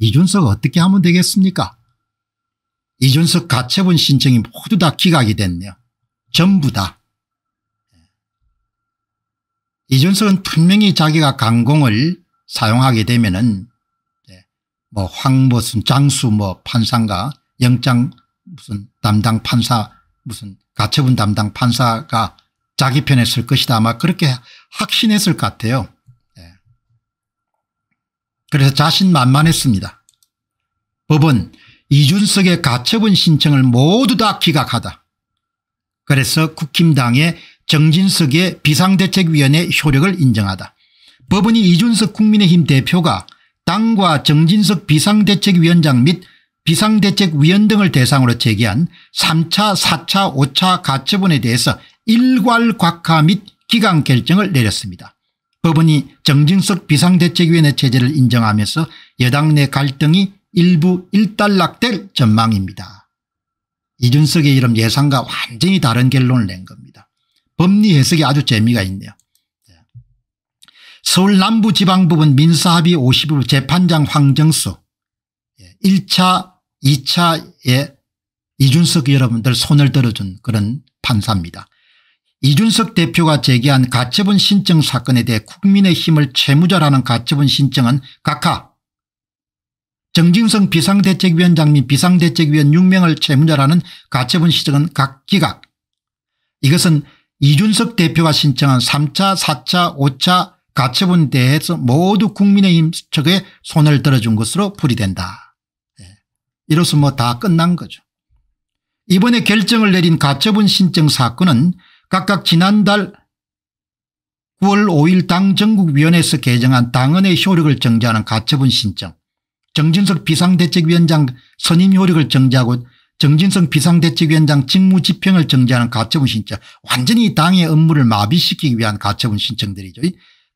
이준석 어떻게 하면 되겠습니까? 이준석 가처분 신청이 모두 다 기각이 됐네요. 전부 다. 예. 이준석은 분명히 자기가 강공을 사용하게 되면은 예, 뭐 황보순 장수 뭐 판사가 영장 무슨 담당 판사 무슨 가처분 담당 판사가 자기 편에 설 것이다 아마 그렇게 확신했을 것 같아요. 그래서 자신만만했습니다. 법은 이준석의 가처분 신청을 모두 다 기각하다. 그래서 국힘당의 정진석의 비상대책위원회 효력을 인정하다. 법원이 준석 국민의힘 대표가 당과 정진석 비상대책위원장 및 비상대책위원 등을 대상으로 제기한 3차 4차 5차 가처분에 대해서 일괄 곽화 및 기각 결정을 내렸습니다. 법원이 정진석 비상대책위원회 체제를 인정하면서 여당 내 갈등이 일부 일단락될 전망입니다. 이준석의 이름 예상과 완전히 다른 결론을 낸 겁니다. 법리 해석이 아주 재미가 있네요. 네. 서울 남부지방법원 민사합의 5 0으로 재판장 황정수 1차 예, 2차에 이준석 여러분들 손을 들어준 그런 판사입니다. 이준석 대표가 제기한 가처분 신청 사건에 대해 국민의힘을 채무자라는 가처분 신청은 각하 정진성 비상대책위원장 및 비상대책위원 6명을 채무자라는 가처분 시정은 각 기각 이것은 이준석 대표가 신청한 3차 4차 5차 가처분 대해서 모두 국민의힘 측에 손을 들어준 것으로 풀이된다. 예. 이로써 뭐 다 끝난 거죠. 이번에 결정을 내린 가처분 신청 사건은 각각 지난달 9월 5일 당 전국위원회에서 개정한 당헌의 효력을 정지하는 가처분 신청 정진석 비상대책위원장 선임 효력을 정지하고 정진석 비상대책위원장 직무집행을 정지하는 가처분 신청 완전히 당의 업무를 마비시키기 위한 가처분 신청들이죠.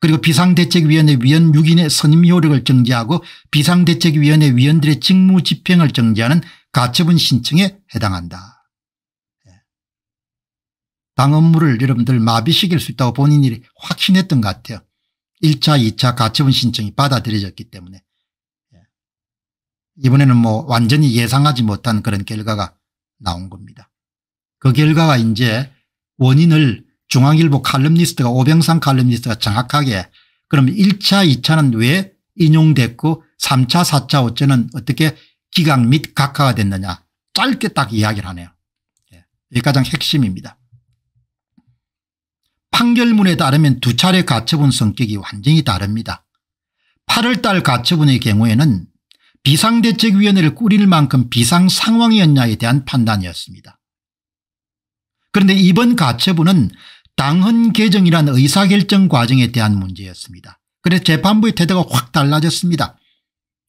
그리고 비상대책위원회 위원 6인의 선임 효력을 정지하고 비상대책위원회 위원들의 직무집행을 정지하는 가처분 신청에 해당한다. 방업물을 여러분들 마비시킬 수 있다고 본인이 확신했던 것 같아요. 1차 2차 가처분 신청이 받아들여졌기 때문에 예. 이번에는 뭐 완전히 예상하지 못한 그런 결과가 나온 겁니다. 그 결과가 이제 원인을 중앙일보 칼럼니스트가 오병상 칼럼니스트가 정확하게 그럼 1차 2차는 왜 인용됐고 3차 4차 5차는 어떻게 기각 및 각하가 됐느냐 짧게 딱 이야기를 하네요. 예. 이게 가장 핵심입니다. 판결문에 따르면 두 차례 가처분 성격이 완전히 다릅니다. 8월달 가처분의 경우에는 비상대책위원회를 꾸릴 만큼 비상상황이었냐에 대한 판단이었습니다. 그런데 이번 가처분은 당헌 개정이란 의사결정 과정에 대한 문제였습니다. 그래서 재판부의 태도가 확 달라졌습니다.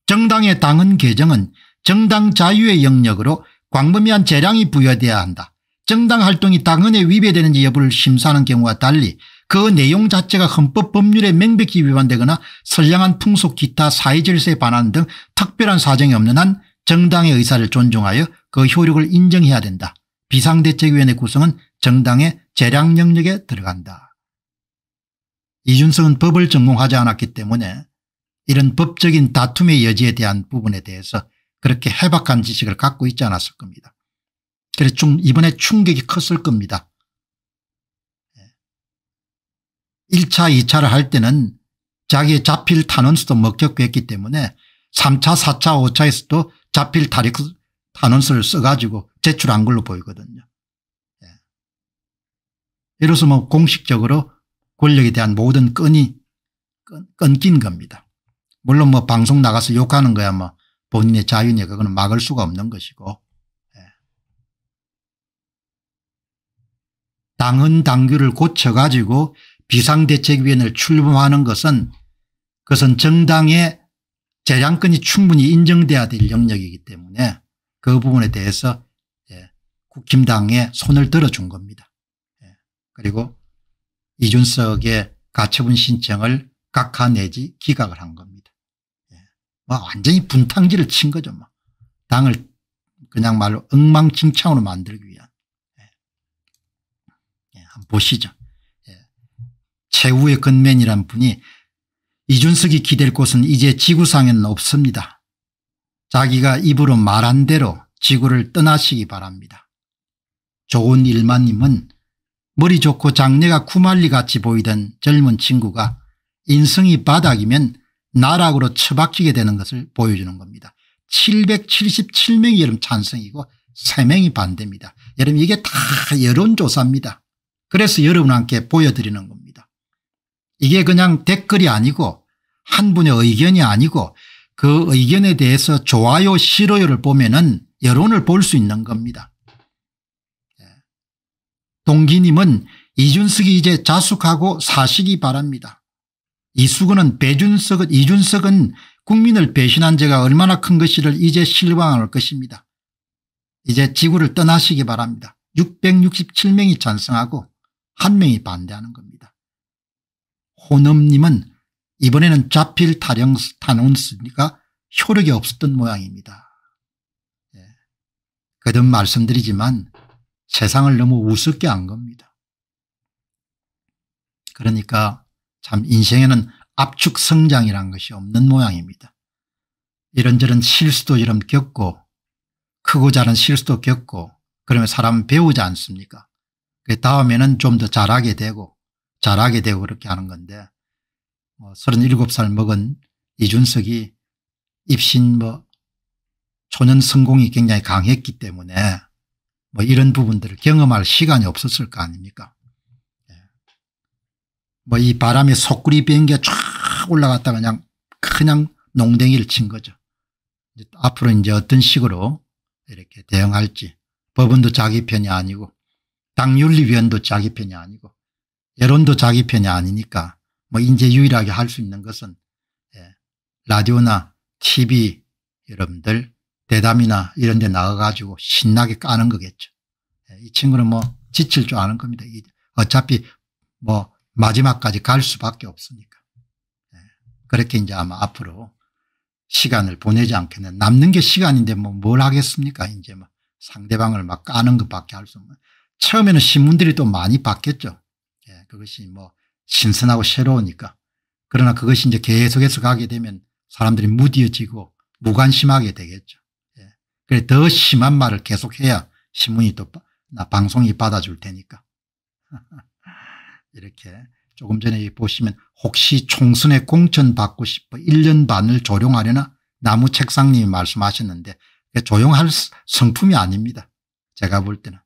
정당의 당헌 개정은 정당 자유의 영역으로 광범위한 재량이 부여돼야 한다. 정당 활동이 당헌에 위배되는지 여부를 심사하는 경우와 달리 그 내용 자체가 헌법 법률에 명백히 위반되거나 선량한 풍속 기타 사회질서에 반하는 등 특별한 사정이 없는 한 정당의 의사를 존중하여 그 효력을 인정해야 된다. 비상대책위원회 구성은 정당의 재량 영역에 들어간다. 이준석은 법을 전공하지 않았기 때문에 이런 법적인 다툼의 여지에 대한 부분에 대해서 그렇게 해박한 지식을 갖고 있지 않았을 겁니다. 그래서 좀 이번에 충격이 컸을 겁니다. 1차 예. 2차를 할 때는 자기의 자필 탄원서도 먹혔고 했기 때문에 3차 4차 5차에서도 자필 그 탄원서를 써가지고 제출한 걸로 보이거든요. 예. 이로써 뭐 공식적으로 권력에 대한 모든 끈이 끊, 긴 겁니다. 물론 뭐 방송 나가서 욕하는 거야 뭐 본인의 자유니까 그건 막을 수가 없는 것이고 당헌당규를 고쳐가지고 비상대책위원회를 출범하는 것은 그것은 정당의 재량권이 충분히 인정돼야 될 영역이기 때문에 그 부분에 대해서 예, 국힘당에 손을 들어준 겁니다. 예, 그리고 이준석의 가처분 신청을 각하 내지 기각을 한 겁니다. 예, 뭐 완전히 분탕질을 친 거죠. 뭐. 당을 그냥 말로 엉망진창으로 만들기 위한. 한번 보시죠. 예. 최후의 건맨이란 분이 이준석이 기댈 곳은 이제 지구상에는 없습니다. 자기가 입으로 말한 대로 지구를 떠나시기 바랍니다. 좋은 일만님은 머리 좋고 장래가 쿠말리 같이 보이던 젊은 친구가 인성이 바닥이면 나락으로 처박히게 되는 것을 보여주는 겁니다. 777명이 여름 찬성이고 3명이 반대입니다. 여러분 이게 다 여론조사입니다. 그래서 여러분께 보여드리는 겁니다. 이게 그냥 댓글이 아니고 한 분의 의견이 아니고 그 의견에 대해서 좋아요 싫어요를 보면 은 여론을 볼 수 있는 겁니다. 예. 동기님은 이준석이 이제 자숙하고 사시기 바랍니다. 이수근은 배준석은 이준석은 국민을 배신한 죄가 얼마나 큰 것이를 이제 실망할 것입니다. 이제 지구를 떠나시기 바랍니다. 667명이 찬성하고 한 명이 반대하는 겁니다. 호넘님은 이번에는 자필 타령 타논스니까 효력이 없었던 모양입니다. 예. 거듭 말씀드리지만 세상을 너무 우습게 한 겁니다. 그러니까 참 인생에는 압축 성장이란 것이 없는 모양입니다. 이런저런 실수도 이런 겪고 크고 작은 실수도 겪고 그러면 사람 배우지 않습니까? 그 다음에는 좀 더 잘하게 되고 잘하게 되고 그렇게 하는 건데 뭐 37살 먹은 이준석이 입신 뭐 초년 성공이 굉장히 강했기 때문에 뭐 이런 부분들을 경험할 시간이 없었을 거 아닙니까 예. 뭐 이 바람에 속구리 비행기가 쫙 올라갔다 그냥 그냥 농댕이를 친 거죠 이제 앞으로 이제 어떤 식으로 이렇게 대응할지 법원도 자기 편이 아니고 당윤리위원도 자기 편이 아니고 여론도 자기 편이 아니니까 뭐 이제 유일하게 할 수 있는 것은 예, 라디오나 TV 여러분들 대담이나 이런 데 나가가지고 신나게 까는 거겠죠. 예, 이 친구는 뭐 지칠 줄 아는 겁니다. 어차피 뭐 마지막까지 갈 수밖에 없으니까. 예, 그렇게 이제 아마 앞으로 시간을 보내지 않겠는 남는 게 시간인데 뭐 뭘 하겠습니까 이제 막 뭐 상대방을 막 까는 것밖에 할 수 없는 처음에는 신문들이 또 많이 바뀌었죠. 예, 그것이 뭐 신선하고 새로우니까. 그러나 그것이 이제 계속해서 가게 되면 사람들이 무디지고 무관심하게 되겠죠. 예. 그래 더 심한 말을 계속해야 신문이 또 방송이 받아줄 테니까. 이렇게 조금 전에 보시면 혹시 총선에 공천 받고 싶어 1년 반을 조용하려나 나무 책상님이 말씀하셨는데 조용할 성품이 아닙니다. 제가 볼 때는.